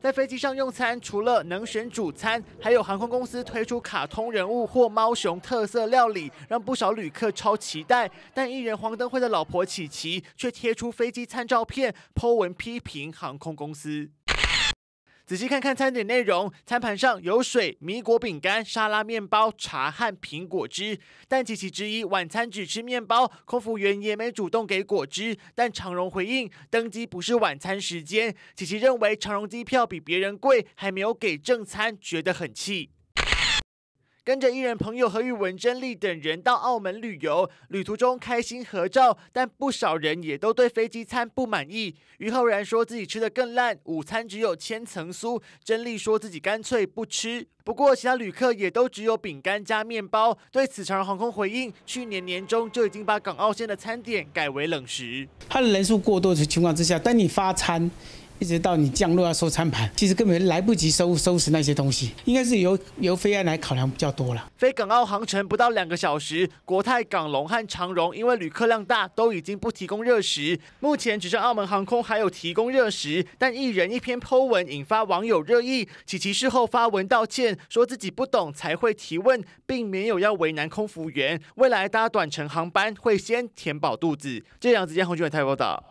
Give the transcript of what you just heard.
在飞机上用餐，除了能选主餐，还有航空公司推出卡通人物或猫熊特色料理，让不少旅客超期待。但艺人黄登辉的老婆琪琪却贴出飞机餐照片，剖文批评航空公司。仔细看看餐点内容，餐盘上有水、米果、饼干、沙拉、面包、茶和苹果汁。但琪琪质疑晚餐只吃面包，空服员也没主动给果汁。但长荣回应登机不是晚餐时间。琪琪认为长荣机票比别人贵，还没有给正餐，觉得很气。跟着艺人朋友和喻文真丽等人到澳门旅游，旅途中开心合照，但不少人也都对飞机餐不满意。于浩然说自己吃的更烂，午餐只有千层酥；真丽说自己干脆不吃。不过其他旅客也都只有饼干加面包。对此，长荣航空回应，去年年中就已经把港澳线的餐点改为冷食。他的人数过多的情况之下，当你发餐。一直到你降落要收餐盘，其实根本来不及收收拾那些东西，应该是由由飞安来考量比较多了。飞港澳航程不到两个小时，国泰、港龙和长荣因为旅客量大，都已经不提供热食。目前只剩澳门航空还有提供热食，但一人一篇 Po 文引发网友热议。琪琪事后发文道歉，说自己不懂才会提问，并没有要为难空服员。未来搭短程航班会先填饱肚子。这样子健、洪俊伟、台北报